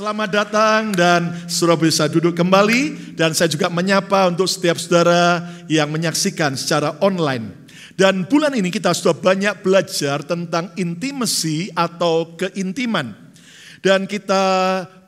Selamat datang dan sudah bisa duduk kembali dan saya juga menyapa untuk setiap saudara yang menyaksikan secara online. Dan bulan ini kita sudah banyak belajar tentang intimasi atau keintiman. Dan kita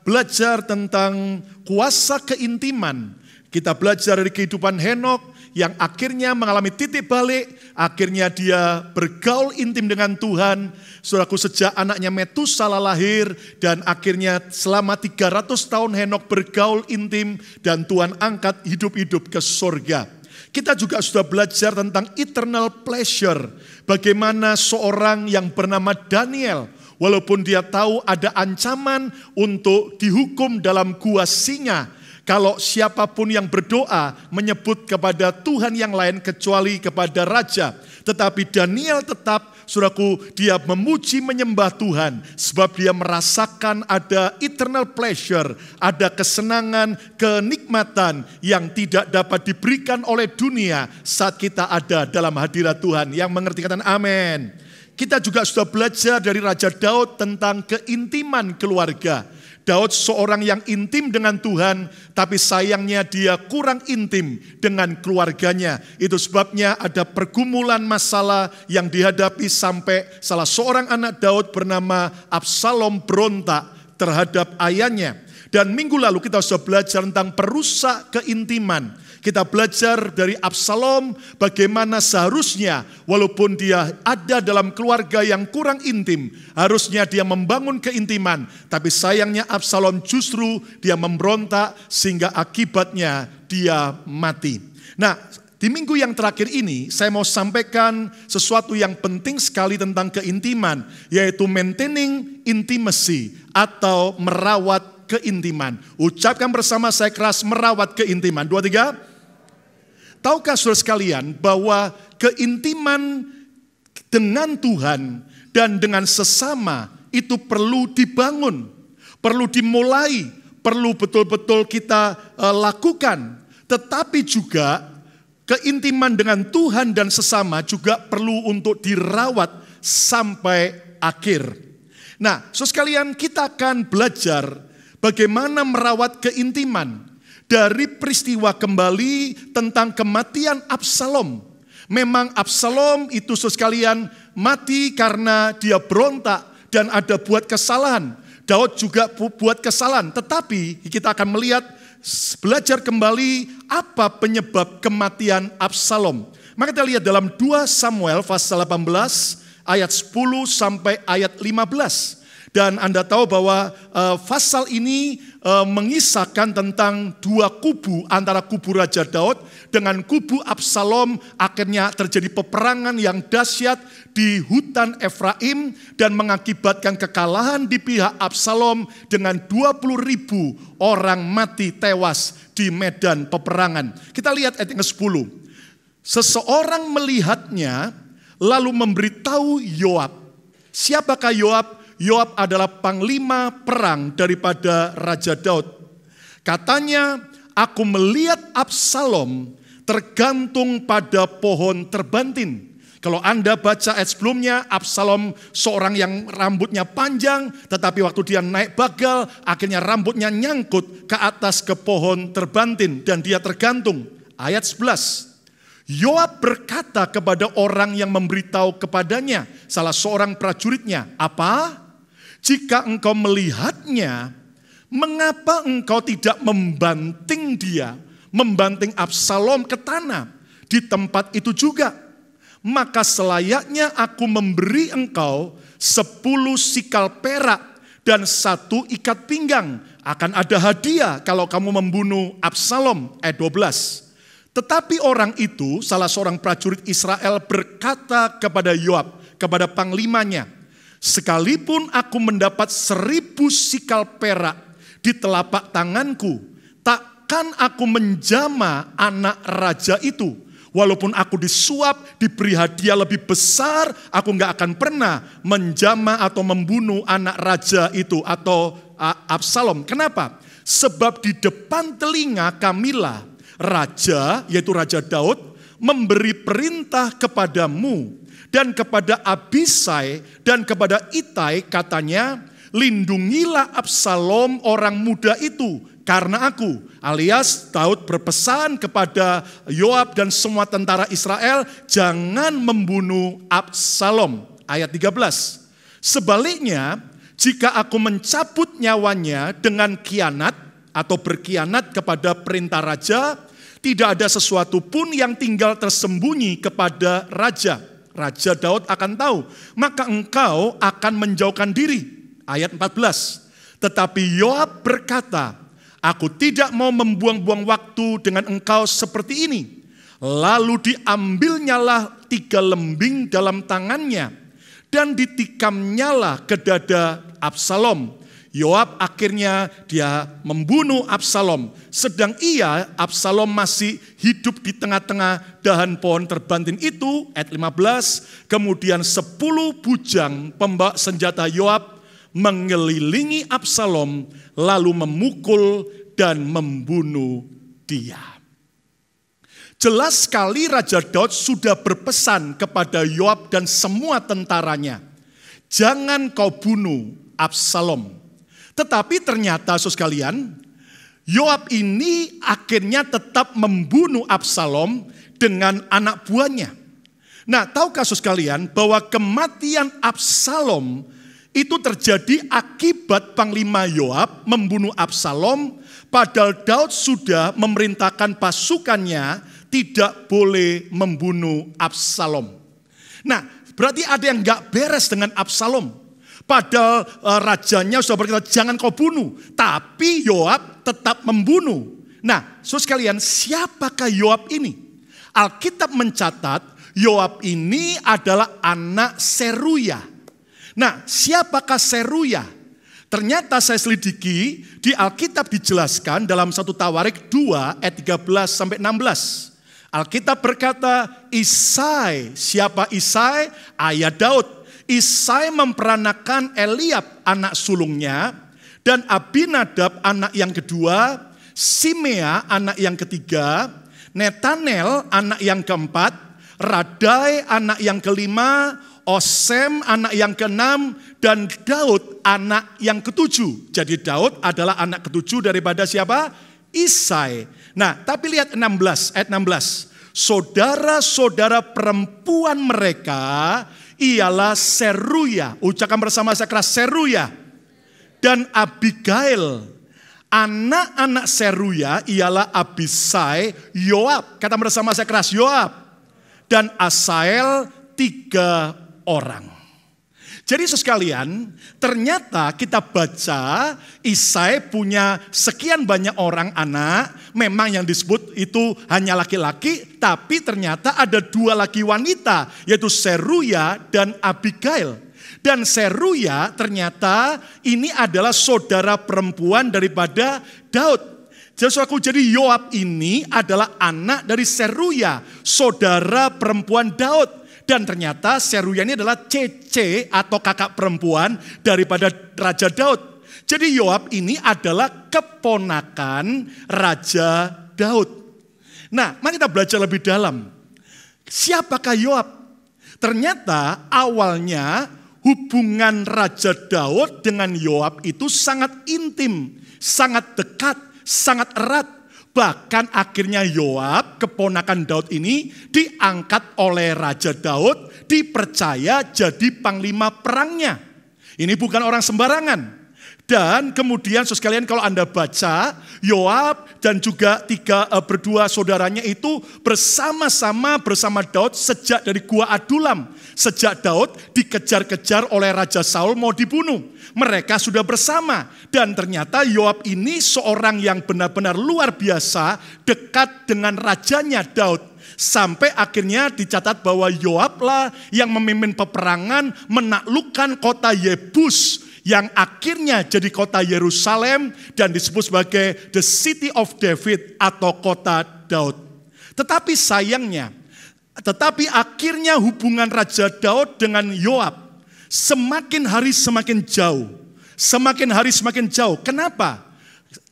belajar tentang kuasa keintiman. Kita belajar dari kehidupan Henok, yang akhirnya mengalami titik balik, akhirnya dia bergaul intim dengan Tuhan. Saudaraku sejak anaknya metus salah lahir dan akhirnya selama 300 tahun Henok bergaul intim dan Tuhan angkat hidup-hidup ke sorga. Kita juga sudah belajar tentang eternal pleasure. Bagaimana seorang yang bernama Daniel walaupun dia tahu ada ancaman untuk dihukum dalam gua singa kalau siapapun yang berdoa menyebut kepada Tuhan yang lain kecuali kepada Raja. Tetapi Daniel tetap, suraku, dia memuji menyembah Tuhan. Sebab dia merasakan ada eternal pleasure, ada kesenangan, kenikmatan yang tidak dapat diberikan oleh dunia saat kita ada dalam hadirat Tuhan. Yang mengerti katakan amin. Kita juga sudah belajar dari Raja Daud tentang keintiman keluarga. Daud seorang yang intim dengan Tuhan, tapi sayangnya dia kurang intim dengan keluarganya. Itu sebabnya ada pergumulan masalah yang dihadapi sampai salah seorang anak Daud bernama Absalom berontak terhadap ayahnya. Dan minggu lalu kita sudah belajar tentang perusak keintiman kita belajar dari Absalom bagaimana seharusnya walaupun dia ada dalam keluarga yang kurang intim, harusnya dia membangun keintiman, tapi sayangnya Absalom justru dia memberontak sehingga akibatnya dia mati. Nah, di minggu yang terakhir ini, saya mau sampaikan sesuatu yang penting sekali tentang keintiman, yaitu maintaining intimacy atau merawat keintiman. Ucapkan bersama saya keras merawat keintiman. Dua, tiga. Tahukah saudara sekalian bahwa keintiman dengan Tuhan dan dengan sesama itu perlu dibangun, perlu dimulai, perlu betul-betul kita eh, lakukan. Tetapi juga keintiman dengan Tuhan dan sesama juga perlu untuk dirawat sampai akhir. Nah, saudara sekalian kita akan belajar bagaimana merawat keintiman dari peristiwa kembali tentang kematian Absalom. Memang Absalom itu sekalian mati karena dia berontak dan ada buat kesalahan. Daud juga buat kesalahan, tetapi kita akan melihat belajar kembali apa penyebab kematian Absalom. Maka kita lihat dalam 2 Samuel pasal 18 ayat 10 sampai ayat 15. Dan Anda tahu bahwa uh, ini uh, mengisahkan tentang dua kubu antara kubu Raja Daud dengan kubu Absalom. Akhirnya terjadi peperangan yang dahsyat di hutan Efraim dan mengakibatkan kekalahan di pihak Absalom dengan 20 ribu orang mati tewas di medan peperangan. Kita lihat ayat yang ke-10. Seseorang melihatnya lalu memberitahu Yoab. Siapakah Yoab? Yoab adalah panglima perang daripada Raja Daud. Katanya, aku melihat Absalom tergantung pada pohon terbantin. Kalau Anda baca ayat sebelumnya, Absalom seorang yang rambutnya panjang, tetapi waktu dia naik bagal, akhirnya rambutnya nyangkut ke atas ke pohon terbantin dan dia tergantung. Ayat 11. Yoab berkata kepada orang yang memberitahu kepadanya, salah seorang prajuritnya, apa? Jika engkau melihatnya, mengapa engkau tidak membanting dia, membanting Absalom ke tanah? Di tempat itu juga, maka selayaknya aku memberi engkau sepuluh sikal perak dan satu ikat pinggang. Akan ada hadiah kalau kamu membunuh Absalom, ayat 12. Tetapi orang itu, salah seorang prajurit Israel berkata kepada Yoab, kepada panglimanya, Sekalipun aku mendapat seribu sikal perak di telapak tanganku, takkan aku menjama anak raja itu. Walaupun aku disuap, diberi hadiah lebih besar, aku nggak akan pernah menjama atau membunuh anak raja itu atau Absalom. Kenapa? Sebab di depan telinga Kamila, raja, yaitu Raja Daud, memberi perintah kepadamu dan kepada Abisai dan kepada Itai katanya, lindungilah Absalom orang muda itu karena aku. Alias Daud berpesan kepada Yoab dan semua tentara Israel, jangan membunuh Absalom. Ayat 13. Sebaliknya, jika aku mencabut nyawanya dengan kianat atau berkianat kepada perintah raja, tidak ada sesuatu pun yang tinggal tersembunyi kepada raja Raja Daud akan tahu, maka engkau akan menjauhkan diri. Ayat 14. Tetapi Yoab berkata, aku tidak mau membuang-buang waktu dengan engkau seperti ini. Lalu diambilnyalah tiga lembing dalam tangannya dan ditikamnyalah ke dada Absalom Yoab akhirnya dia membunuh Absalom. Sedang ia, Absalom masih hidup di tengah-tengah dahan pohon terbanting itu, ayat 15. Kemudian 10 bujang pembak senjata Yoab mengelilingi Absalom, lalu memukul dan membunuh dia. Jelas sekali Raja Daud sudah berpesan kepada Yoab dan semua tentaranya. Jangan kau bunuh Absalom. Tetapi ternyata sus kalian, Yoab ini akhirnya tetap membunuh Absalom dengan anak buahnya. Nah, tahu kasus kalian bahwa kematian Absalom itu terjadi akibat Panglima Yoab membunuh Absalom, padahal Daud sudah memerintahkan pasukannya tidak boleh membunuh Absalom. Nah, berarti ada yang nggak beres dengan Absalom. Padahal uh, rajanya sudah berkata, jangan kau bunuh. Tapi Yoab tetap membunuh. Nah, so sekalian, siapakah Yoab ini? Alkitab mencatat Yoab ini adalah anak Seruya. Nah, siapakah Seruya? Ternyata saya selidiki di Alkitab dijelaskan dalam satu Tawarik 2 ayat 13 sampai 16. Alkitab berkata, Isai, siapa Isai? Ayah Daud. Isai memperanakan Eliab anak sulungnya dan Abinadab anak yang kedua, Simea anak yang ketiga, Netanel anak yang keempat, Radai anak yang kelima, Osem anak yang keenam dan Daud anak yang ketujuh. Jadi Daud adalah anak ketujuh daripada siapa? Isai. Nah, tapi lihat 16 ayat 16. Saudara-saudara perempuan mereka ialah Seruya. Ucapkan bersama saya keras Seruya. Dan Abigail. Anak-anak Seruya ialah Abisai, Yoab. Kata bersama saya keras Yoab. Dan Asael tiga orang. Jadi sesekalian ternyata kita baca Isai punya sekian banyak orang anak, memang yang disebut itu hanya laki-laki, tapi ternyata ada dua lagi wanita, yaitu Seruya dan Abigail. Dan Seruya ternyata ini adalah saudara perempuan daripada Daud. Jadi aku jadi Yoab ini adalah anak dari Seruya, saudara perempuan Daud. Dan ternyata Seruya ini adalah CC atau kakak perempuan daripada Raja Daud. Jadi Yoab ini adalah keponakan Raja Daud. Nah, mari kita belajar lebih dalam. Siapakah Yoab? Ternyata awalnya hubungan Raja Daud dengan Yoab itu sangat intim, sangat dekat, sangat erat. Bahkan akhirnya Yoab, keponakan Daud ini diangkat oleh Raja Daud, dipercaya jadi panglima perangnya. Ini bukan orang sembarangan. Dan kemudian sekalian kalau Anda baca, Yoab dan juga tiga eh, berdua saudaranya itu bersama-sama bersama Daud sejak dari gua Adulam. Sejak Daud dikejar-kejar oleh Raja Saul mau dibunuh. Mereka sudah bersama. Dan ternyata Yoab ini seorang yang benar-benar luar biasa dekat dengan rajanya Daud. Sampai akhirnya dicatat bahwa Yoablah yang memimpin peperangan menaklukkan kota Yebus yang akhirnya jadi kota Yerusalem dan disebut sebagai the city of David atau kota Daud. Tetapi sayangnya, tetapi akhirnya hubungan Raja Daud dengan Yoab semakin hari semakin jauh. Semakin hari semakin jauh. Kenapa?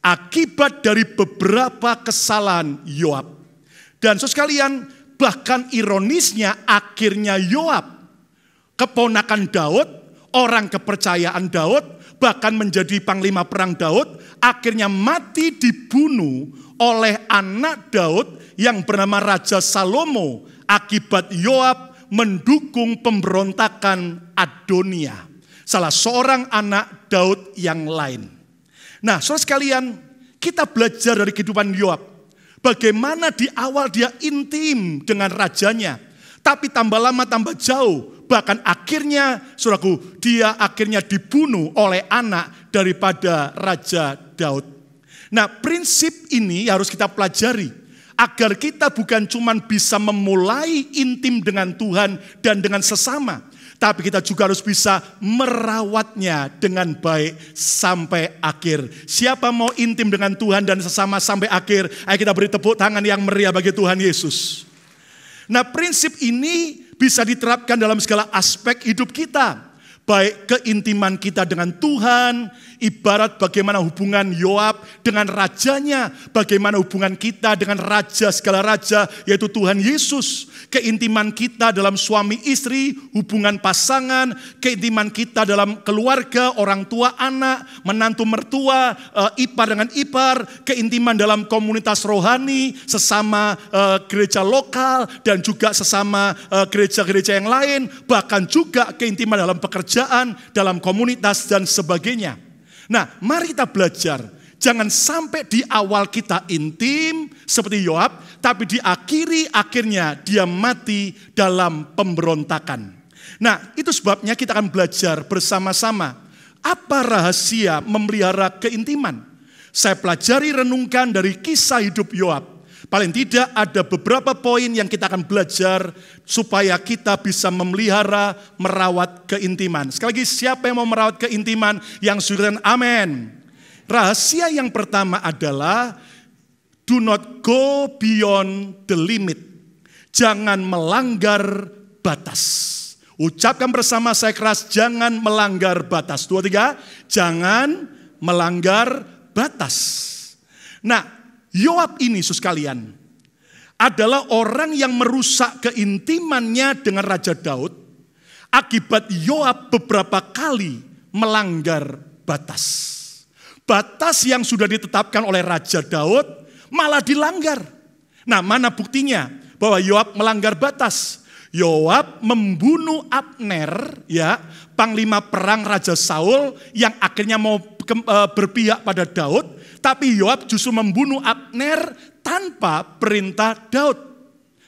Akibat dari beberapa kesalahan Yoab. Dan so sekalian, bahkan ironisnya akhirnya Yoab keponakan Daud orang kepercayaan Daud, bahkan menjadi panglima perang Daud, akhirnya mati dibunuh oleh anak Daud yang bernama Raja Salomo akibat Yoab mendukung pemberontakan Adonia, salah seorang anak Daud yang lain. Nah, saudara sekalian, kita belajar dari kehidupan Yoab. Bagaimana di awal dia intim dengan rajanya, tapi tambah lama tambah jauh Bahkan akhirnya, suraku, dia akhirnya dibunuh oleh anak daripada Raja Daud. Nah prinsip ini harus kita pelajari agar kita bukan cuma bisa memulai intim dengan Tuhan dan dengan sesama, tapi kita juga harus bisa merawatnya dengan baik sampai akhir. Siapa mau intim dengan Tuhan dan sesama sampai akhir? Ayo kita beri tepuk tangan yang meriah bagi Tuhan Yesus. Nah, prinsip ini bisa diterapkan dalam segala aspek hidup kita. Baik keintiman kita dengan Tuhan, Ibarat bagaimana hubungan Yoab dengan rajanya, bagaimana hubungan kita dengan raja segala raja, yaitu Tuhan Yesus. Keintiman kita dalam suami istri, hubungan pasangan, keintiman kita dalam keluarga, orang tua, anak, menantu mertua, e, ipar dengan ipar, keintiman dalam komunitas rohani, sesama e, gereja lokal, dan juga sesama eh, gereja-gereja yang lain, bahkan juga keintiman dalam pekerjaan, dalam komunitas, dan sebagainya Nah, mari kita belajar. Jangan sampai di awal kita intim seperti Yoab, tapi diakhiri akhirnya dia mati dalam pemberontakan. Nah, itu sebabnya kita akan belajar bersama-sama apa rahasia memelihara keintiman. Saya pelajari renungkan dari kisah hidup Yoab Paling tidak ada beberapa poin yang kita akan belajar supaya kita bisa memelihara, merawat keintiman. Sekali lagi siapa yang mau merawat keintiman yang sudah amin. Rahasia yang pertama adalah do not go beyond the limit. Jangan melanggar batas. Ucapkan bersama saya keras, jangan melanggar batas. Dua, tiga, jangan melanggar batas. Nah, Yoab ini, sus adalah orang yang merusak keintimannya dengan Raja Daud akibat Yoab beberapa kali melanggar batas. Batas yang sudah ditetapkan oleh Raja Daud malah dilanggar. Nah mana buktinya bahwa Yoab melanggar batas? Yoab membunuh Abner, ya panglima perang Raja Saul yang akhirnya mau eh, berpihak pada Daud tapi Yoab justru membunuh Abner tanpa perintah Daud.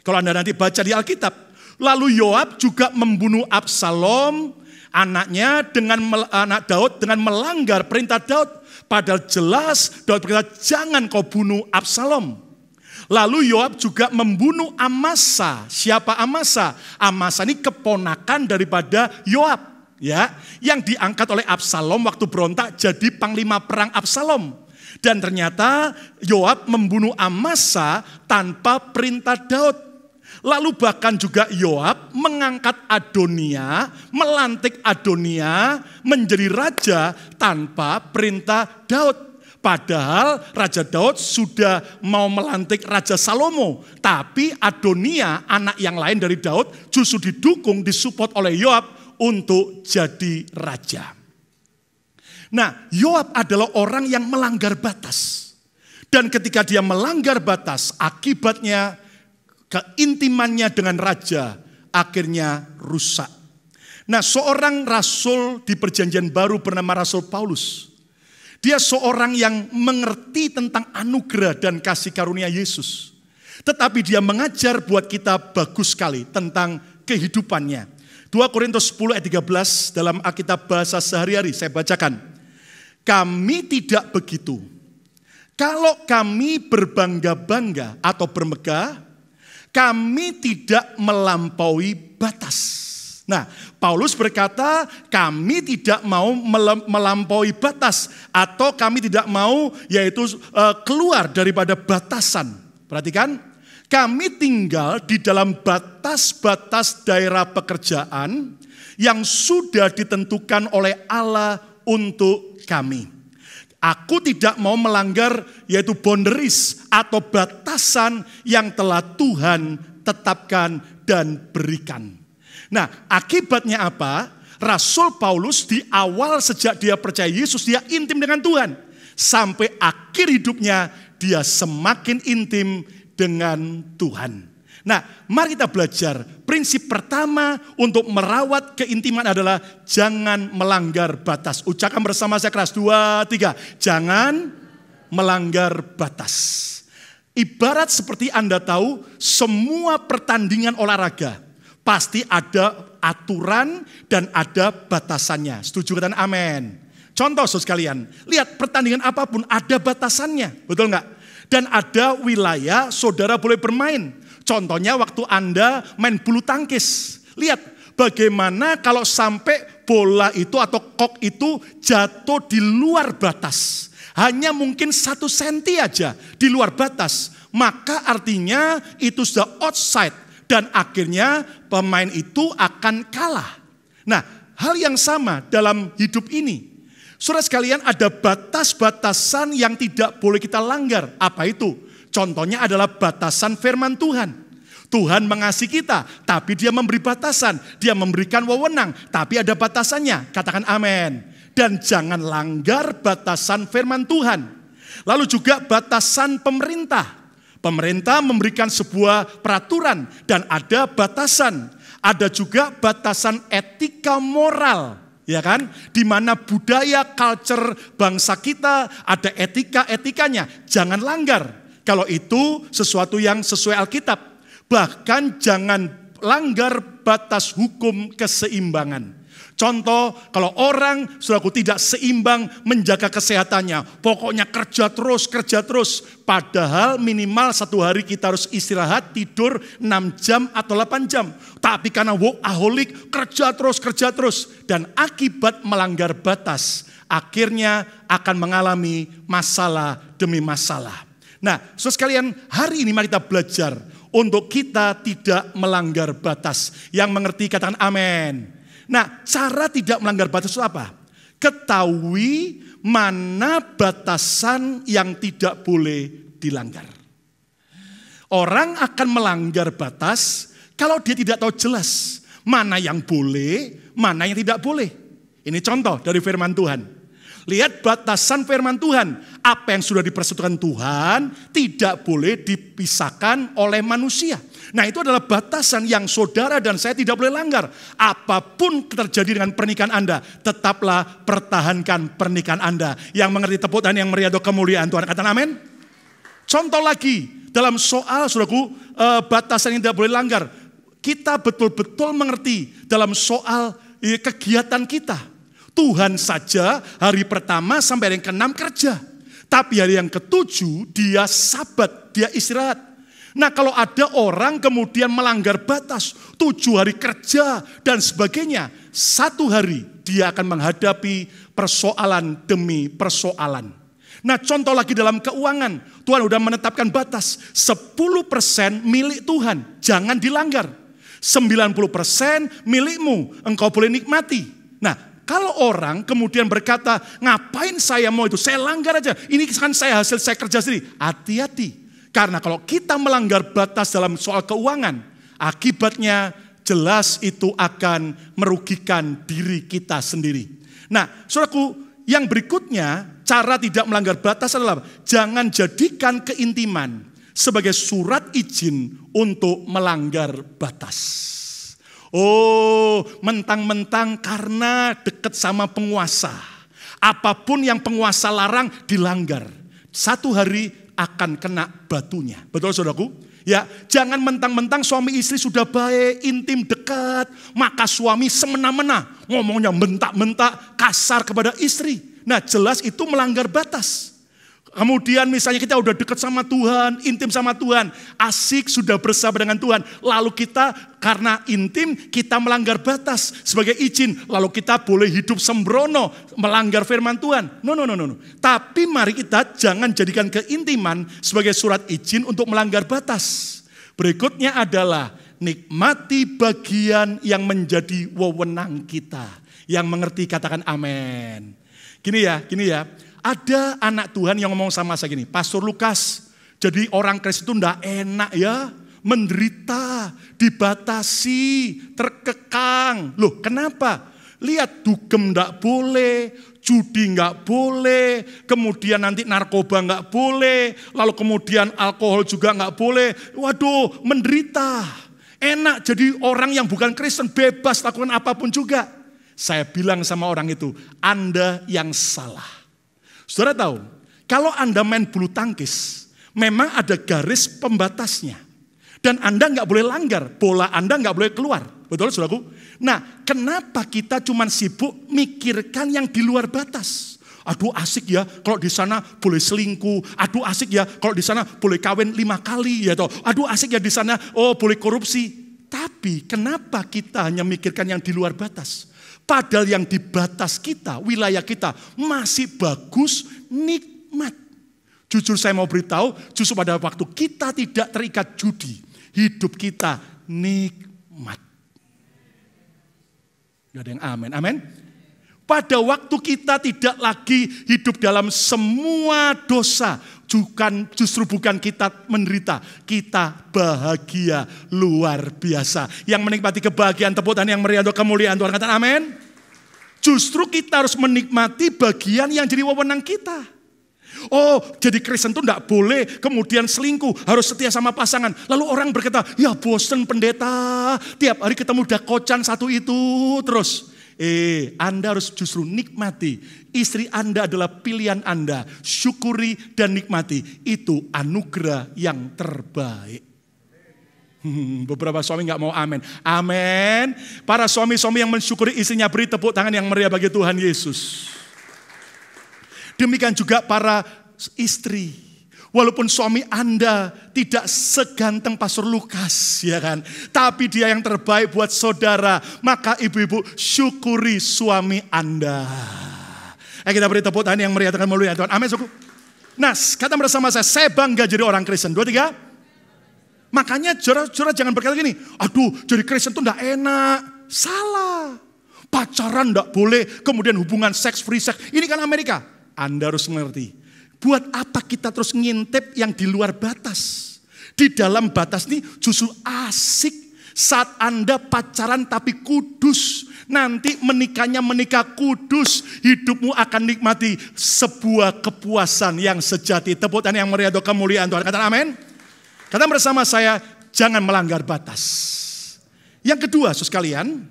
Kalau Anda nanti baca di Alkitab. Lalu Yoab juga membunuh Absalom anaknya dengan anak Daud dengan melanggar perintah Daud. Padahal jelas Daud berkata jangan kau bunuh Absalom. Lalu Yoab juga membunuh Amasa. Siapa Amasa? Amasa ini keponakan daripada Yoab, ya, yang diangkat oleh Absalom waktu berontak jadi panglima perang Absalom. Dan ternyata Yoab membunuh Amasa tanpa perintah Daud. Lalu bahkan juga Yoab mengangkat Adonia, melantik Adonia menjadi raja tanpa perintah Daud. Padahal Raja Daud sudah mau melantik Raja Salomo. Tapi Adonia, anak yang lain dari Daud, justru didukung, disupport oleh Yoab untuk jadi raja. Nah, Yoab adalah orang yang melanggar batas. Dan ketika dia melanggar batas, akibatnya keintimannya dengan raja akhirnya rusak. Nah, seorang rasul di Perjanjian Baru bernama Rasul Paulus. Dia seorang yang mengerti tentang anugerah dan kasih karunia Yesus. Tetapi dia mengajar buat kita bagus sekali tentang kehidupannya. 2 Korintus 10 ayat 13 dalam Alkitab bahasa sehari-hari saya bacakan. Kami tidak begitu. Kalau kami berbangga-bangga atau bermegah, kami tidak melampaui batas. Nah, Paulus berkata, "Kami tidak mau melampaui batas, atau kami tidak mau, yaitu eh, keluar daripada batasan." Perhatikan, kami tinggal di dalam batas-batas daerah pekerjaan yang sudah ditentukan oleh Allah untuk kami. Aku tidak mau melanggar yaitu boundaries atau batasan yang telah Tuhan tetapkan dan berikan. Nah, akibatnya apa? Rasul Paulus di awal sejak dia percaya Yesus dia intim dengan Tuhan. Sampai akhir hidupnya dia semakin intim dengan Tuhan. Nah, mari kita belajar. Prinsip pertama untuk merawat keintiman adalah jangan melanggar batas. Ucapkan bersama saya keras. Dua, tiga. Jangan melanggar batas. Ibarat seperti Anda tahu, semua pertandingan olahraga pasti ada aturan dan ada batasannya. Setuju dan amin. Contoh so sekalian, lihat pertandingan apapun ada batasannya, betul nggak? Dan ada wilayah saudara boleh bermain. Contohnya waktu Anda main bulu tangkis. Lihat bagaimana kalau sampai bola itu atau kok itu jatuh di luar batas. Hanya mungkin satu senti aja di luar batas. Maka artinya itu sudah outside. Dan akhirnya pemain itu akan kalah. Nah hal yang sama dalam hidup ini. surah sekalian ada batas-batasan yang tidak boleh kita langgar. Apa itu? Contohnya adalah batasan firman Tuhan. Tuhan mengasihi kita, tapi dia memberi batasan. Dia memberikan wewenang, tapi ada batasannya. Katakan amin. Dan jangan langgar batasan firman Tuhan. Lalu juga batasan pemerintah. Pemerintah memberikan sebuah peraturan dan ada batasan. Ada juga batasan etika moral ya kan? Di mana budaya, culture bangsa kita ada etika-etikanya. Jangan langgar. Kalau itu sesuatu yang sesuai Alkitab, Bahkan jangan langgar batas hukum keseimbangan. Contoh, kalau orang selaku tidak seimbang menjaga kesehatannya, pokoknya kerja terus, kerja terus. Padahal minimal satu hari kita harus istirahat, tidur 6 jam atau 8 jam. Tapi karena workaholic, kerja terus, kerja terus. Dan akibat melanggar batas, akhirnya akan mengalami masalah demi masalah. Nah, saudara sekalian, hari ini mari kita belajar untuk kita tidak melanggar batas. Yang mengerti katakan amin. Nah, cara tidak melanggar batas itu apa? Ketahui mana batasan yang tidak boleh dilanggar. Orang akan melanggar batas kalau dia tidak tahu jelas mana yang boleh, mana yang tidak boleh. Ini contoh dari firman Tuhan. Lihat batasan firman Tuhan apa yang sudah dipersatukan Tuhan tidak boleh dipisahkan oleh manusia. Nah itu adalah batasan yang saudara dan saya tidak boleh langgar. Apapun terjadi dengan pernikahan Anda, tetaplah pertahankan pernikahan Anda. Yang mengerti tepuk tangan yang meriah kemuliaan Tuhan. Kata amin. Contoh lagi, dalam soal saudaraku, eh, batasan yang tidak boleh langgar. Kita betul-betul mengerti dalam soal eh, kegiatan kita. Tuhan saja hari pertama sampai hari yang keenam kerja. Tapi hari yang ketujuh dia sabat, dia istirahat. Nah kalau ada orang kemudian melanggar batas, tujuh hari kerja dan sebagainya, satu hari dia akan menghadapi persoalan demi persoalan. Nah contoh lagi dalam keuangan, Tuhan sudah menetapkan batas 10% milik Tuhan, jangan dilanggar. 90% milikmu, engkau boleh nikmati. Nah kalau orang kemudian berkata, ngapain saya mau itu? Saya langgar aja. Ini kan saya hasil saya kerja sendiri. Hati-hati. Karena kalau kita melanggar batas dalam soal keuangan, akibatnya jelas itu akan merugikan diri kita sendiri. Nah, saudaraku, yang berikutnya cara tidak melanggar batas adalah jangan jadikan keintiman sebagai surat izin untuk melanggar batas. Oh, mentang-mentang karena dekat sama penguasa. Apapun yang penguasa larang dilanggar. Satu hari akan kena batunya. Betul saudaraku? Ya, jangan mentang-mentang suami istri sudah baik, intim, dekat, maka suami semena-mena ngomongnya mentak-mentak kasar kepada istri. Nah, jelas itu melanggar batas. Kemudian misalnya kita udah dekat sama Tuhan, intim sama Tuhan, asik sudah bersama dengan Tuhan. Lalu kita karena intim kita melanggar batas sebagai izin. Lalu kita boleh hidup sembrono melanggar firman Tuhan. No, no, no, no. no. Tapi mari kita jangan jadikan keintiman sebagai surat izin untuk melanggar batas. Berikutnya adalah nikmati bagian yang menjadi wewenang kita. Yang mengerti katakan amin. Gini ya, gini ya ada anak Tuhan yang ngomong sama saya gini, Pastor Lukas, jadi orang Kristen itu enggak enak ya, menderita, dibatasi, terkekang. Loh kenapa? Lihat dugem enggak boleh, judi enggak boleh, kemudian nanti narkoba enggak boleh, lalu kemudian alkohol juga enggak boleh. Waduh, menderita. Enak jadi orang yang bukan Kristen, bebas lakukan apapun juga. Saya bilang sama orang itu, Anda yang salah. Saudara tahu, kalau Anda main bulu tangkis, memang ada garis pembatasnya. Dan Anda nggak boleh langgar, bola Anda nggak boleh keluar. Betul, saudaraku? Nah, kenapa kita cuma sibuk mikirkan yang di luar batas? Aduh asik ya, kalau di sana boleh selingkuh. Aduh asik ya, kalau di sana boleh kawin lima kali ya toh. Aduh asik ya di sana, oh boleh korupsi. Tapi kenapa kita hanya mikirkan yang di luar batas? Padahal yang di batas kita, wilayah kita masih bagus, nikmat. Jujur saya mau beritahu, justru pada waktu kita tidak terikat judi, hidup kita nikmat. Gak ada yang amin, amin. Pada waktu kita tidak lagi hidup dalam semua dosa, Bukan, justru bukan kita menderita, kita bahagia luar biasa. Yang menikmati kebahagiaan tepuk tangan yang meriah untuk kemuliaan Tuhan. Katakan amin. Justru kita harus menikmati bagian yang jadi wewenang kita. Oh, jadi Kristen tuh tidak boleh kemudian selingkuh, harus setia sama pasangan. Lalu orang berkata, ya bosen pendeta, tiap hari ketemu dakocan satu itu terus. Eh, Anda harus justru nikmati. Istri Anda adalah pilihan Anda. Syukuri dan nikmati. Itu anugerah yang terbaik. Hmm, beberapa suami nggak mau amin. Amin. Para suami-suami yang mensyukuri istrinya beri tepuk tangan yang meriah bagi Tuhan Yesus. Demikian juga para istri Walaupun suami Anda tidak seganteng Pastor Lukas, ya kan? Tapi dia yang terbaik buat saudara. Maka ibu-ibu syukuri suami Anda. Ayo eh, kita beri tepuk tangan yang meriahkan melalui Tuhan. Amin, suku. Nah, kata bersama saya, saya bangga jadi orang Kristen. Dua, tiga. Makanya jura-jura jangan berkata gini, aduh jadi Kristen tuh gak enak. Salah. Pacaran gak boleh, kemudian hubungan seks, free sex. Ini kan Amerika. Anda harus mengerti, Buat apa kita terus ngintip yang di luar batas? Di dalam batas ini justru asik saat Anda pacaran tapi kudus. Nanti menikahnya menikah kudus. Hidupmu akan nikmati sebuah kepuasan yang sejati. Tepuk tangan yang meriah doa kemuliaan Tuhan. Kata amin. Katakan bersama saya, jangan melanggar batas. Yang kedua, kalian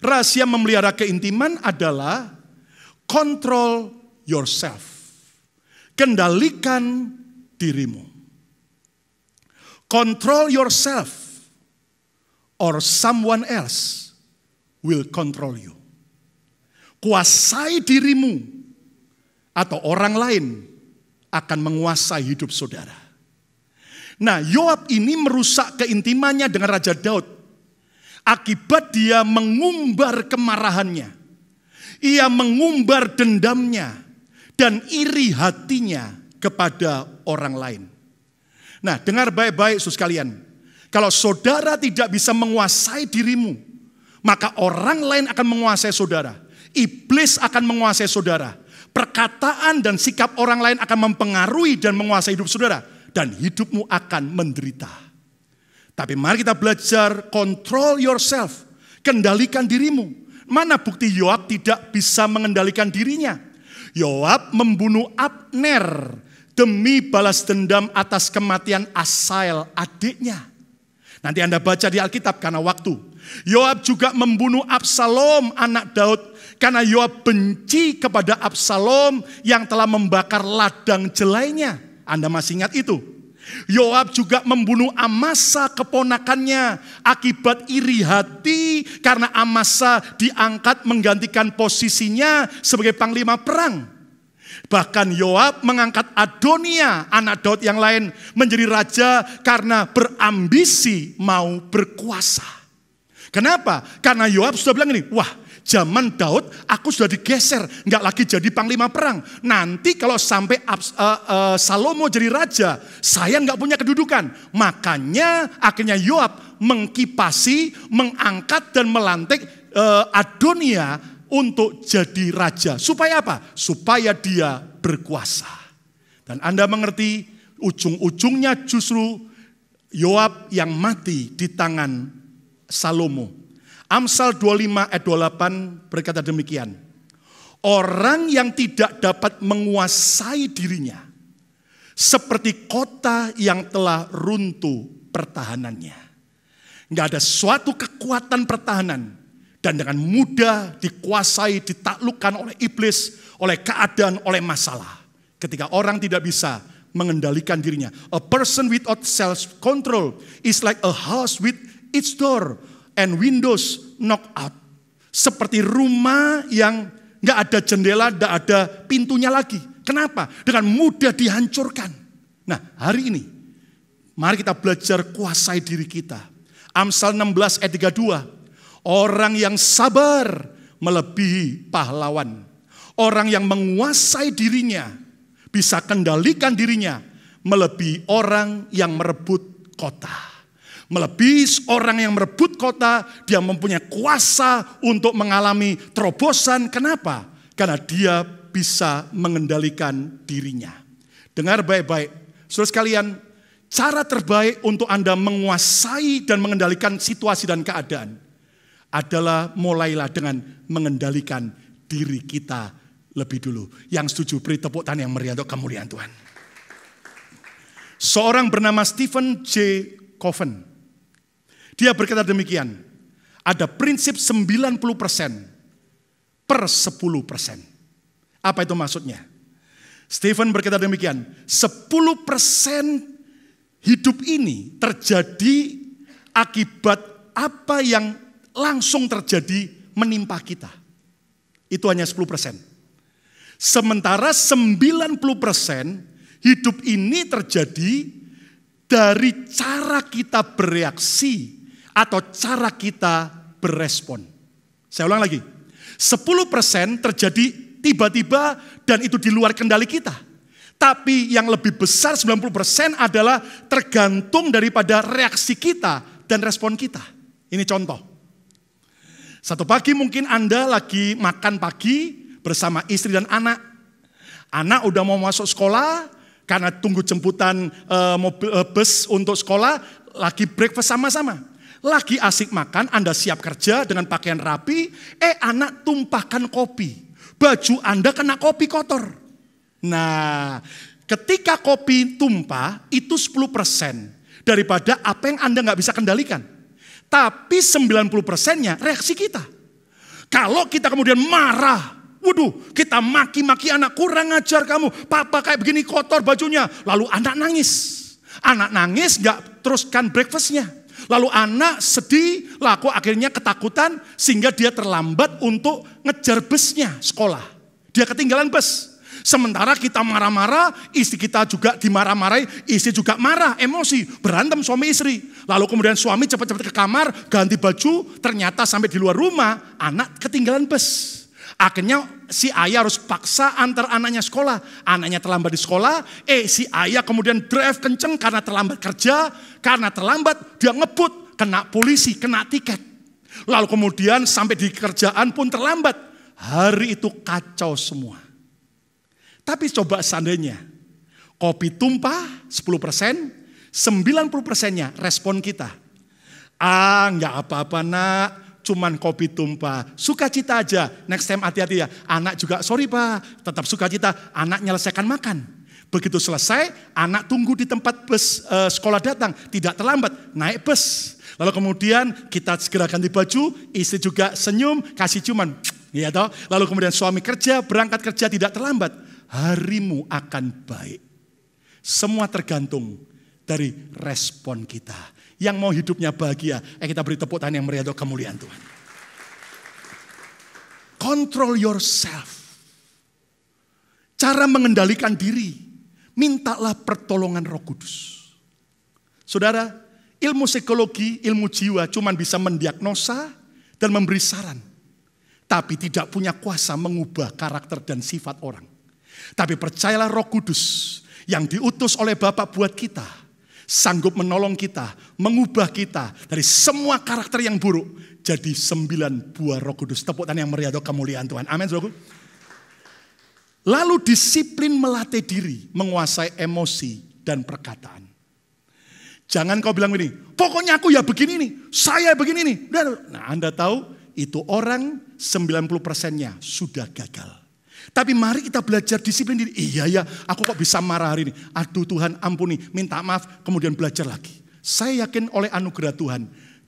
rahasia memelihara keintiman adalah control yourself. Kendalikan dirimu. Control yourself or someone else will control you. Kuasai dirimu atau orang lain akan menguasai hidup saudara. Nah, Yoab ini merusak keintimannya dengan Raja Daud. Akibat dia mengumbar kemarahannya. Ia mengumbar dendamnya dan iri hatinya kepada orang lain. Nah, dengar baik-baik Saudara sekalian. Kalau saudara tidak bisa menguasai dirimu, maka orang lain akan menguasai saudara. Iblis akan menguasai saudara. Perkataan dan sikap orang lain akan mempengaruhi dan menguasai hidup saudara dan hidupmu akan menderita. Tapi mari kita belajar control yourself, kendalikan dirimu. Mana bukti Yoab tidak bisa mengendalikan dirinya? Yoab membunuh Abner demi balas dendam atas kematian Asael adiknya. Nanti Anda baca di Alkitab karena waktu. Yoab juga membunuh Absalom anak Daud karena Yoab benci kepada Absalom yang telah membakar ladang jelainya. Anda masih ingat itu? Yoab juga membunuh Amasa keponakannya akibat iri hati karena Amasa diangkat menggantikan posisinya sebagai panglima perang. Bahkan Yoab mengangkat Adonia, anak Daud yang lain, menjadi raja karena berambisi mau berkuasa. Kenapa? Karena Yoab sudah bilang ini, wah zaman Daud aku sudah digeser, nggak lagi jadi panglima perang. Nanti kalau sampai uh, uh, Salomo jadi raja, saya nggak punya kedudukan. Makanya akhirnya Yoab mengkipasi, mengangkat dan melantik uh, Adonia untuk jadi raja. Supaya apa? Supaya dia berkuasa. Dan Anda mengerti, ujung-ujungnya justru Yoab yang mati di tangan Salomo Amsal 25 ayat 28 berkata demikian. Orang yang tidak dapat menguasai dirinya seperti kota yang telah runtuh pertahanannya. Nggak ada suatu kekuatan pertahanan dan dengan mudah dikuasai, ditaklukkan oleh iblis, oleh keadaan, oleh masalah. Ketika orang tidak bisa mengendalikan dirinya. A person without self control is like a house with its door and windows knock out. Seperti rumah yang nggak ada jendela, nggak ada pintunya lagi. Kenapa? Dengan mudah dihancurkan. Nah hari ini, mari kita belajar kuasai diri kita. Amsal 16 ayat 32. Orang yang sabar melebihi pahlawan. Orang yang menguasai dirinya, bisa kendalikan dirinya melebihi orang yang merebut kota. Melebihi orang yang merebut kota, dia mempunyai kuasa untuk mengalami terobosan. Kenapa? Karena dia bisa mengendalikan dirinya. Dengar baik-baik. Saudara sekalian, cara terbaik untuk Anda menguasai dan mengendalikan situasi dan keadaan adalah mulailah dengan mengendalikan diri kita lebih dulu. Yang setuju beri tepuk tangan yang meriah untuk kemuliaan Tuhan. Seorang bernama Stephen J. Coven dia berkata demikian, ada prinsip 90% per 10%. Apa itu maksudnya? Stephen berkata demikian, 10% hidup ini terjadi akibat apa yang langsung terjadi menimpa kita. Itu hanya 10 persen. Sementara 90 persen hidup ini terjadi dari cara kita bereaksi atau cara kita berespon. Saya ulang lagi. 10% terjadi tiba-tiba dan itu di luar kendali kita. Tapi yang lebih besar 90% adalah tergantung daripada reaksi kita dan respon kita. Ini contoh. Satu pagi mungkin Anda lagi makan pagi bersama istri dan anak. Anak udah mau masuk sekolah karena tunggu jemputan uh, mobil, uh, bus untuk sekolah, lagi breakfast sama-sama. Lagi asik makan, Anda siap kerja dengan pakaian rapi, eh anak tumpahkan kopi. Baju Anda kena kopi kotor. Nah, ketika kopi tumpah itu 10% daripada apa yang Anda nggak bisa kendalikan. Tapi 90 persennya reaksi kita. Kalau kita kemudian marah, waduh kita maki-maki anak kurang ajar kamu. Papa kayak begini kotor bajunya. Lalu anak nangis. Anak nangis nggak teruskan breakfastnya. Lalu anak sedih, laku akhirnya ketakutan sehingga dia terlambat untuk ngejar busnya sekolah. Dia ketinggalan bus. Sementara kita marah-marah, istri kita juga dimarah-marahi, istri juga marah, emosi, berantem suami istri. Lalu kemudian suami cepat-cepat ke kamar, ganti baju, ternyata sampai di luar rumah, anak ketinggalan bus. Akhirnya si ayah harus paksa antar anaknya sekolah. Anaknya terlambat di sekolah, eh si ayah kemudian drive kenceng karena terlambat kerja, karena terlambat dia ngebut, kena polisi, kena tiket. Lalu kemudian sampai di kerjaan pun terlambat. Hari itu kacau semua. Tapi coba seandainya kopi tumpah 10 persen, 90 persennya respon kita. Ah nggak apa-apa nak, cuman kopi tumpah. Sukacita aja. Next time hati-hati ya. Anak juga sorry pak, tetap sukacita. Anak nyelesaikan makan. Begitu selesai, anak tunggu di tempat bus e, sekolah datang, tidak terlambat, naik bus. Lalu kemudian kita segera ganti baju, istri juga senyum, kasih cuman. Ya toh? Lalu kemudian suami kerja, berangkat kerja tidak terlambat. Harimu akan baik. Semua tergantung dari respon kita. Yang mau hidupnya bahagia. Eh kita beri tepuk tangan yang meriah untuk kemuliaan Tuhan. Control yourself. Cara mengendalikan diri. Mintalah pertolongan roh kudus. Saudara, ilmu psikologi, ilmu jiwa cuman bisa mendiagnosa dan memberi saran. Tapi tidak punya kuasa mengubah karakter dan sifat orang. Tapi percayalah roh kudus yang diutus oleh Bapak buat kita sanggup menolong kita, mengubah kita dari semua karakter yang buruk jadi sembilan buah roh kudus. Tepuk tangan yang meriah atau kemuliaan Tuhan. Amin, Lalu disiplin melatih diri, menguasai emosi dan perkataan. Jangan kau bilang begini, pokoknya aku ya begini nih, saya begini nih. Nah Anda tahu, itu orang 90 persennya sudah gagal. Tapi mari kita belajar disiplin diri. Iya ya, aku kok bisa marah hari ini. Aduh Tuhan ampuni, minta maaf, kemudian belajar lagi. Saya yakin oleh anugerah Tuhan,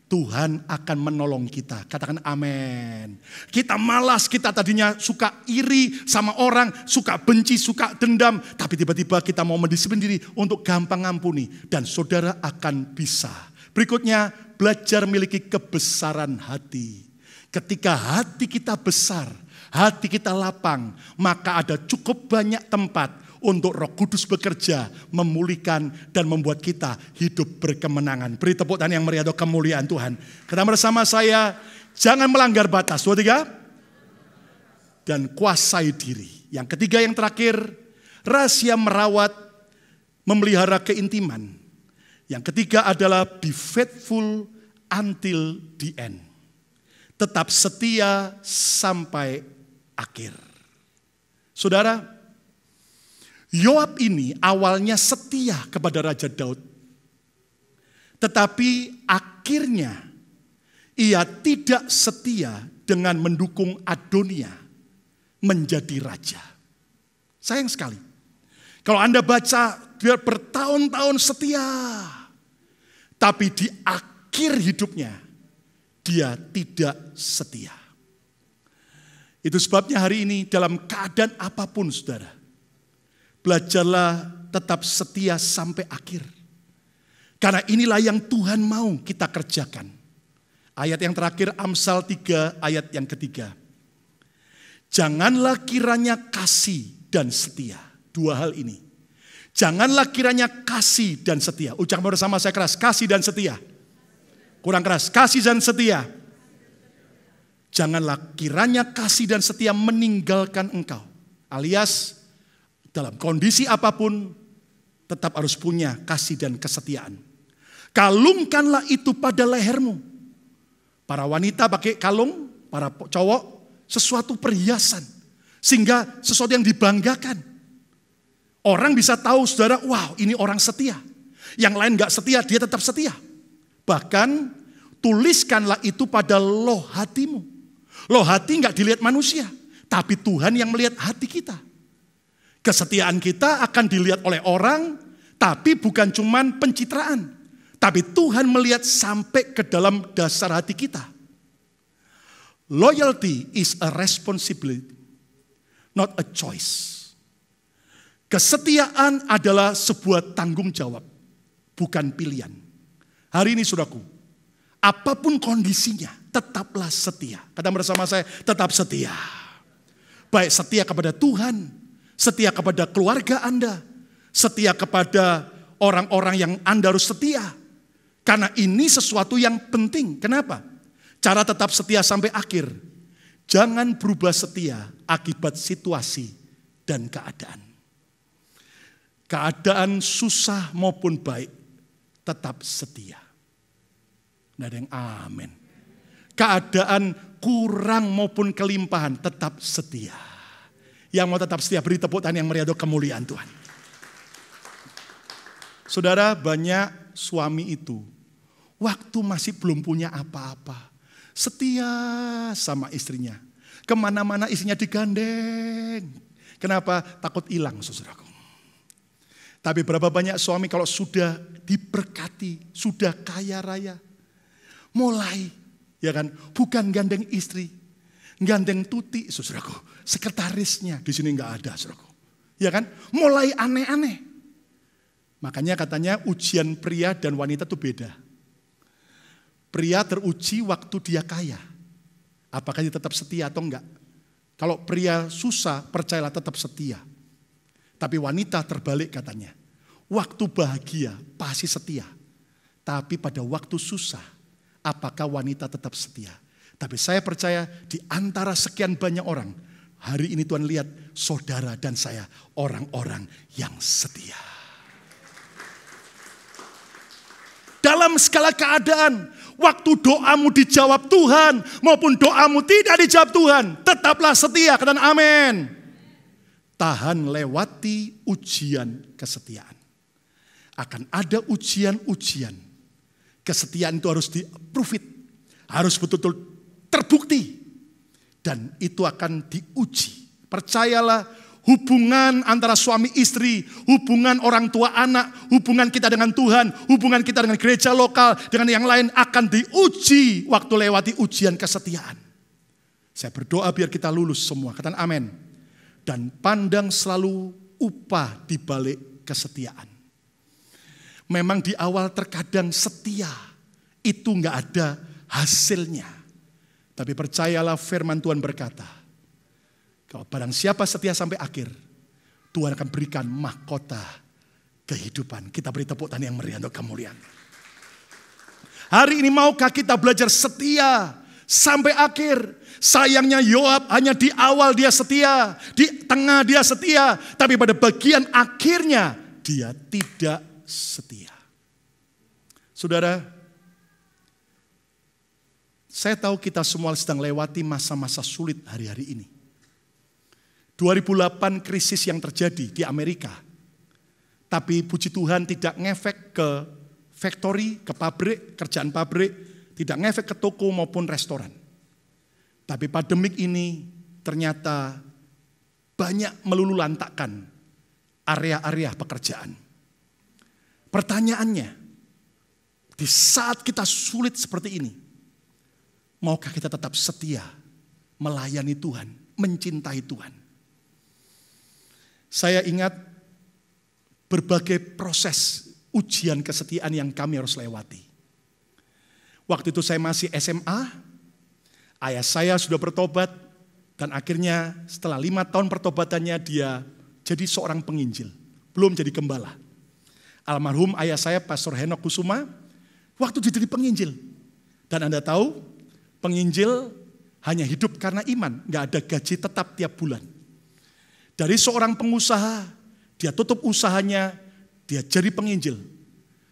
Tuhan akan menolong kita. Katakan amin. Kita malas, kita tadinya suka iri sama orang, suka benci, suka dendam. Tapi tiba-tiba kita mau mendisiplin diri untuk gampang ampuni. Dan saudara akan bisa. Berikutnya, belajar miliki kebesaran hati. Ketika hati kita besar, hati kita lapang, maka ada cukup banyak tempat untuk roh kudus bekerja, memulihkan dan membuat kita hidup berkemenangan. Beri tepuk tangan yang meriah atau kemuliaan Tuhan. Kita bersama saya, jangan melanggar batas. Dua, tiga. Dan kuasai diri. Yang ketiga, yang terakhir, rahasia merawat, memelihara keintiman. Yang ketiga adalah be faithful until the end. Tetap setia sampai akhir. Saudara, Yoab ini awalnya setia kepada Raja Daud. Tetapi akhirnya ia tidak setia dengan mendukung Adonia menjadi raja. Sayang sekali. Kalau Anda baca dia bertahun-tahun setia. Tapi di akhir hidupnya dia tidak setia. Itu sebabnya hari ini dalam keadaan apapun saudara. Belajarlah tetap setia sampai akhir. Karena inilah yang Tuhan mau kita kerjakan. Ayat yang terakhir Amsal 3 ayat yang ketiga. Janganlah kiranya kasih dan setia. Dua hal ini. Janganlah kiranya kasih dan setia. Ucapkan bersama saya keras, kasih dan setia. Kurang keras, kasih dan setia Janganlah kiranya kasih dan setia meninggalkan engkau. Alias dalam kondisi apapun tetap harus punya kasih dan kesetiaan. Kalungkanlah itu pada lehermu. Para wanita pakai kalung, para cowok sesuatu perhiasan. Sehingga sesuatu yang dibanggakan. Orang bisa tahu saudara, wow ini orang setia. Yang lain gak setia, dia tetap setia. Bahkan tuliskanlah itu pada loh hatimu. Loh hati nggak dilihat manusia, tapi Tuhan yang melihat hati kita. Kesetiaan kita akan dilihat oleh orang, tapi bukan cuman pencitraan. Tapi Tuhan melihat sampai ke dalam dasar hati kita. Loyalty is a responsibility, not a choice. Kesetiaan adalah sebuah tanggung jawab, bukan pilihan. Hari ini saudaraku, apapun kondisinya, tetaplah setia. Kata bersama saya, tetap setia. Baik setia kepada Tuhan, setia kepada keluarga Anda, setia kepada orang-orang yang Anda harus setia. Karena ini sesuatu yang penting. Kenapa? Cara tetap setia sampai akhir. Jangan berubah setia akibat situasi dan keadaan. Keadaan susah maupun baik, tetap setia. Tidak ada yang amin keadaan kurang maupun kelimpahan, tetap setia. Yang mau tetap setia, beri tepuk tangan yang meriah kemuliaan Tuhan. Saudara, banyak suami itu waktu masih belum punya apa-apa. Setia sama istrinya. Kemana-mana istrinya digandeng. Kenapa? Takut hilang, saudaraku. Tapi berapa banyak suami kalau sudah diberkati, sudah kaya raya. Mulai Ya kan? Bukan gandeng istri. Gandeng tuti, saudaraku. Sekretarisnya di sini nggak ada, saudaraku. Ya kan? Mulai aneh-aneh. Makanya katanya ujian pria dan wanita itu beda. Pria teruji waktu dia kaya. Apakah dia tetap setia atau enggak? Kalau pria susah, percayalah tetap setia. Tapi wanita terbalik katanya. Waktu bahagia pasti setia. Tapi pada waktu susah apakah wanita tetap setia. Tapi saya percaya di antara sekian banyak orang, hari ini Tuhan lihat saudara dan saya orang-orang yang setia. Dalam segala keadaan, waktu doamu dijawab Tuhan maupun doamu tidak dijawab Tuhan, tetaplah setia. dan amin. Tahan lewati ujian kesetiaan. Akan ada ujian-ujian Kesetiaan itu harus di profit Harus betul-betul terbukti. Dan itu akan diuji. Percayalah hubungan antara suami istri, hubungan orang tua anak, hubungan kita dengan Tuhan, hubungan kita dengan gereja lokal, dengan yang lain akan diuji waktu lewati ujian kesetiaan. Saya berdoa biar kita lulus semua. Katakan amin. Dan pandang selalu upah di balik kesetiaan memang di awal terkadang setia, itu nggak ada hasilnya. Tapi percayalah firman Tuhan berkata, kalau barang siapa setia sampai akhir, Tuhan akan berikan mahkota kehidupan. Kita beri tepuk tangan yang meriah untuk kemuliaan. Hari ini maukah kita belajar setia sampai akhir? Sayangnya Yoab hanya di awal dia setia, di tengah dia setia, tapi pada bagian akhirnya dia tidak setia. Saudara, saya tahu kita semua sedang lewati masa-masa sulit hari-hari ini. 2008 krisis yang terjadi di Amerika. Tapi puji Tuhan tidak ngefek ke factory, ke pabrik, kerjaan pabrik, tidak ngefek ke toko maupun restoran. Tapi pandemik ini ternyata banyak melululantakkan area-area pekerjaan. Pertanyaannya, di saat kita sulit seperti ini, maukah kita tetap setia melayani Tuhan, mencintai Tuhan? Saya ingat berbagai proses ujian kesetiaan yang kami harus lewati. Waktu itu saya masih SMA, ayah saya sudah bertobat, dan akhirnya setelah lima tahun pertobatannya dia jadi seorang penginjil, belum jadi gembala almarhum ayah saya Pastor Henok Kusuma waktu jadi penginjil. Dan Anda tahu penginjil hanya hidup karena iman, nggak ada gaji tetap tiap bulan. Dari seorang pengusaha, dia tutup usahanya, dia jadi penginjil.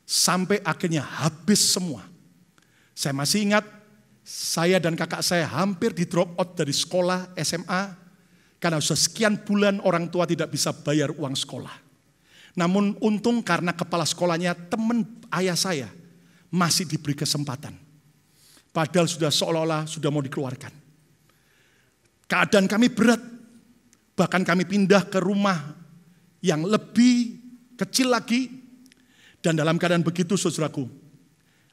Sampai akhirnya habis semua. Saya masih ingat saya dan kakak saya hampir di drop out dari sekolah SMA karena sudah sekian bulan orang tua tidak bisa bayar uang sekolah. Namun untung karena kepala sekolahnya teman ayah saya masih diberi kesempatan. Padahal sudah seolah-olah sudah mau dikeluarkan. Keadaan kami berat. Bahkan kami pindah ke rumah yang lebih kecil lagi. Dan dalam keadaan begitu saudaraku.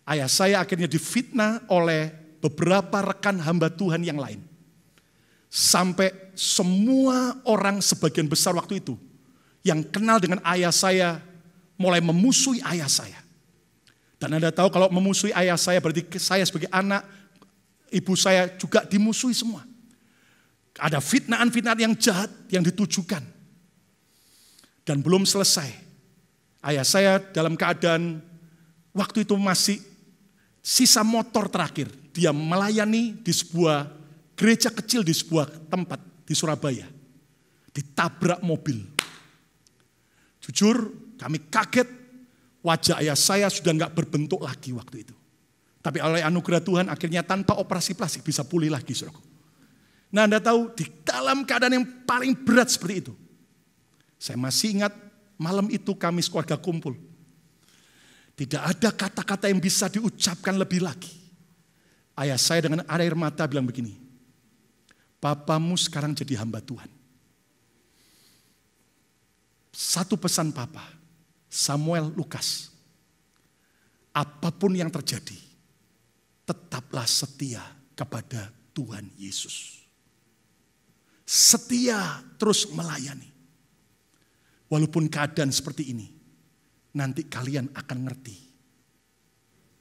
Ayah saya akhirnya difitnah oleh beberapa rekan hamba Tuhan yang lain sampai semua orang sebagian besar waktu itu yang kenal dengan ayah saya mulai memusuhi ayah saya. Dan Anda tahu kalau memusuhi ayah saya berarti saya sebagai anak, ibu saya juga dimusuhi semua. Ada fitnaan fitnah yang jahat yang ditujukan. Dan belum selesai. Ayah saya dalam keadaan waktu itu masih sisa motor terakhir. Dia melayani di sebuah gereja kecil di sebuah tempat di Surabaya. Ditabrak mobil. Jujur, kami kaget wajah ayah saya sudah nggak berbentuk lagi waktu itu. Tapi oleh anugerah Tuhan akhirnya tanpa operasi plastik bisa pulih lagi suruhku. Nah Anda tahu di dalam keadaan yang paling berat seperti itu. Saya masih ingat malam itu kami keluarga kumpul. Tidak ada kata-kata yang bisa diucapkan lebih lagi. Ayah saya dengan air mata bilang begini. Papamu sekarang jadi hamba Tuhan. Satu pesan Papa, Samuel Lukas. Apapun yang terjadi, tetaplah setia kepada Tuhan Yesus. Setia terus melayani. Walaupun keadaan seperti ini, nanti kalian akan ngerti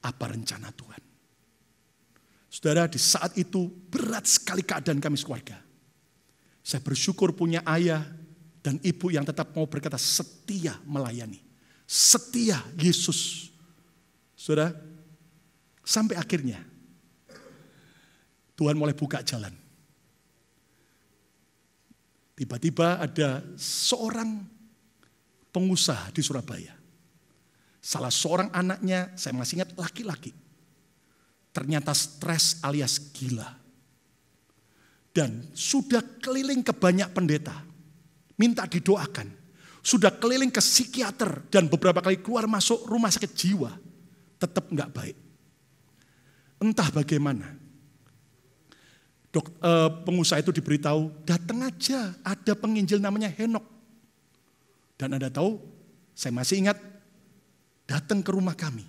apa rencana Tuhan. Saudara, di saat itu berat sekali keadaan kami sekeluarga. Saya bersyukur punya ayah dan ibu yang tetap mau berkata setia melayani. Setia Yesus. Saudara, sampai akhirnya Tuhan mulai buka jalan. Tiba-tiba ada seorang pengusaha di Surabaya. Salah seorang anaknya, saya masih ingat laki-laki. Ternyata stres alias gila. Dan sudah keliling ke banyak pendeta minta didoakan. Sudah keliling ke psikiater dan beberapa kali keluar masuk rumah sakit jiwa. Tetap nggak baik. Entah bagaimana. Dok, eh, pengusaha itu diberitahu, datang aja ada penginjil namanya Henok. Dan Anda tahu, saya masih ingat, datang ke rumah kami.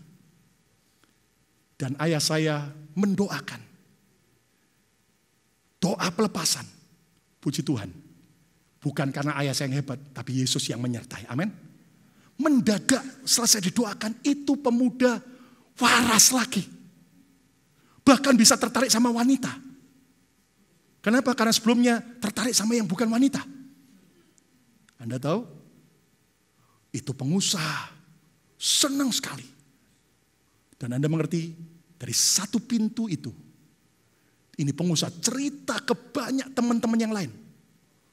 Dan ayah saya mendoakan. Doa pelepasan. Puji Tuhan Bukan karena ayah saya yang hebat, tapi Yesus yang menyertai. Amin. Mendadak selesai didoakan itu pemuda waras lagi. Bahkan bisa tertarik sama wanita. Kenapa? Karena sebelumnya tertarik sama yang bukan wanita. Anda tahu? Itu pengusaha. Senang sekali. Dan Anda mengerti, dari satu pintu itu, ini pengusaha cerita ke banyak teman-teman yang lain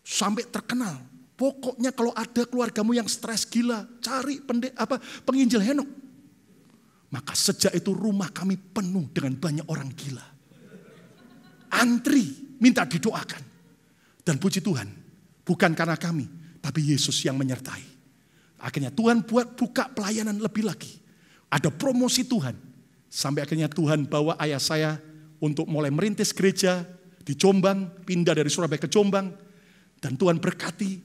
sampai terkenal. Pokoknya kalau ada keluargamu yang stres gila, cari pendek, apa penginjil Henok. Maka sejak itu rumah kami penuh dengan banyak orang gila. Antri, minta didoakan. Dan puji Tuhan, bukan karena kami, tapi Yesus yang menyertai. Akhirnya Tuhan buat buka pelayanan lebih lagi. Ada promosi Tuhan. Sampai akhirnya Tuhan bawa ayah saya untuk mulai merintis gereja di Jombang, pindah dari Surabaya ke Jombang dan Tuhan berkati.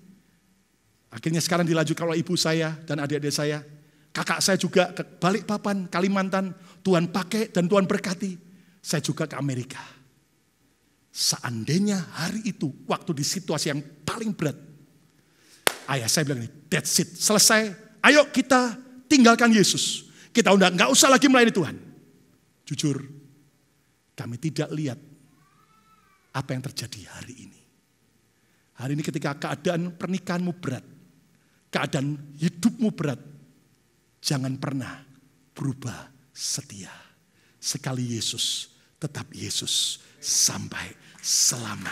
Akhirnya sekarang dilanjutkan oleh ibu saya dan adik-adik saya. Kakak saya juga ke Balikpapan, Kalimantan. Tuhan pakai dan Tuhan berkati. Saya juga ke Amerika. Seandainya hari itu, waktu di situasi yang paling berat. Ayah saya bilang, ini that's it, selesai. Ayo kita tinggalkan Yesus. Kita udah nggak usah lagi melayani Tuhan. Jujur, kami tidak lihat apa yang terjadi hari ini. Hari ini ketika keadaan pernikahanmu berat, keadaan hidupmu berat, jangan pernah berubah setia. Sekali Yesus, tetap Yesus sampai selama-lamanya.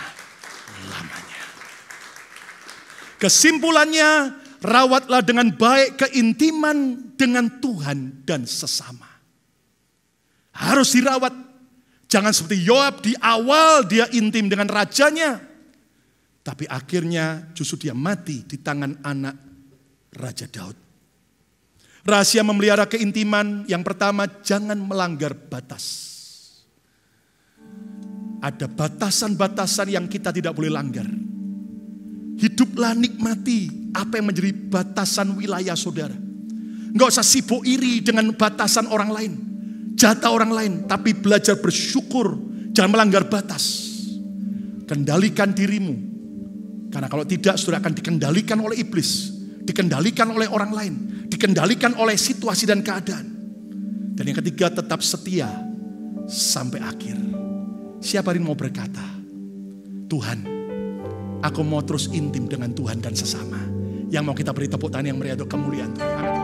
Kesimpulannya, rawatlah dengan baik keintiman dengan Tuhan dan sesama. Harus dirawat. Jangan seperti Yoab di awal dia intim dengan rajanya. Tapi akhirnya justru dia mati di tangan anak Raja Daud. Rahasia memelihara keintiman yang pertama jangan melanggar batas. Ada batasan-batasan yang kita tidak boleh langgar. Hiduplah nikmati apa yang menjadi batasan wilayah saudara. Enggak usah sibuk iri dengan batasan orang lain. Jatah orang lain, tapi belajar bersyukur. Jangan melanggar batas. Kendalikan dirimu karena kalau tidak, sudah akan dikendalikan oleh iblis, dikendalikan oleh orang lain, dikendalikan oleh situasi dan keadaan. Dan yang ketiga, tetap setia sampai akhir. Siapa hari mau berkata, Tuhan, aku mau terus intim dengan Tuhan dan sesama. Yang mau kita beri tepuk tangan yang meriah untuk kemuliaan Tuhan.